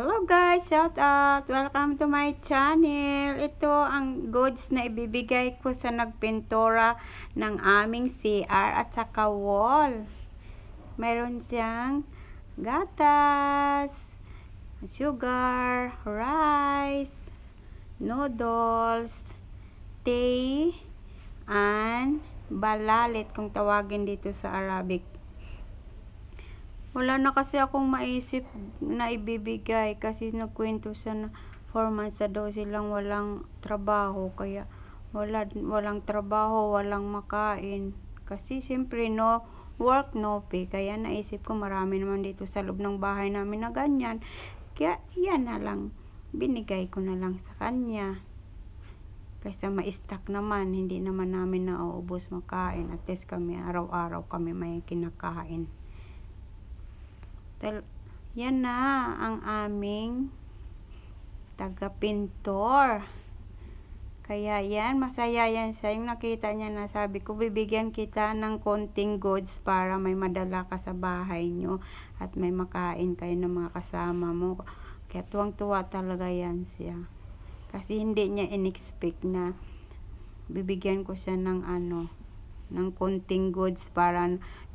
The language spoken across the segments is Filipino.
Hello guys, shout out! Welcome to my channel. Ito ang goods na ibibigay ko sa nagpintura ng aming CR at saka wall. Meron siyang gatas, sugar, rice, noodles, tea, and balalit kung tawagin dito sa Arabic. Wala na kasi akong maisip na ibibigay kasi nagkwento siya na 4 months na daw silang walang trabaho kaya wala walang trabaho, walang makain. Kasi siyempre no work no pay kaya naisip ko marami naman dito sa loob ng bahay namin na ganyan. Kaya yan na lang binigay ko na lang sa kanya. Kaysa ma-stack naman, hindi naman namin nauubos makain. At least kami araw-araw kami may kinakain. Tal yan na ang aming tagapintor. Kaya yan, masaya yan sa yung nakita niya na sabi ko, bibigyan kita ng konting goods para may madala ka sa bahay nyo at may makain kayo ng mga kasama mo. Kaya tuwang-tuwa talaga yan siya. Kasi hindi niya in-expect na bibigyan ko siya ng ano, ng konting goods para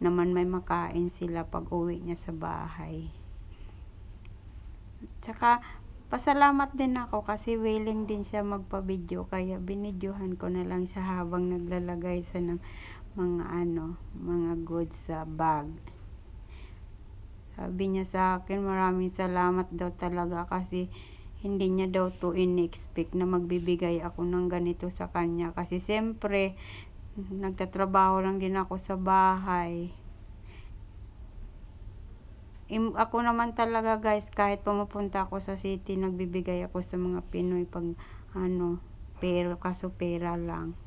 naman may makain sila pag uwi niya sa bahay. Tsaka, pasalamat din ako kasi willing din siya magpa-video kaya binidyohan ko na lang siya habang naglalagay sa ng mga ano, mga goods sa bag. Sabi niya sa akin, maraming salamat daw talaga kasi hindi niya daw to in-expect na magbibigay ako ng ganito sa kanya. Kasi siyempre, Mhm. nagtatrabaho lang din ako sa bahay ako naman talaga guys kahit pumupunta ako sa city nagbibigay ako sa mga Pinoy pag ano pero kaso pera lang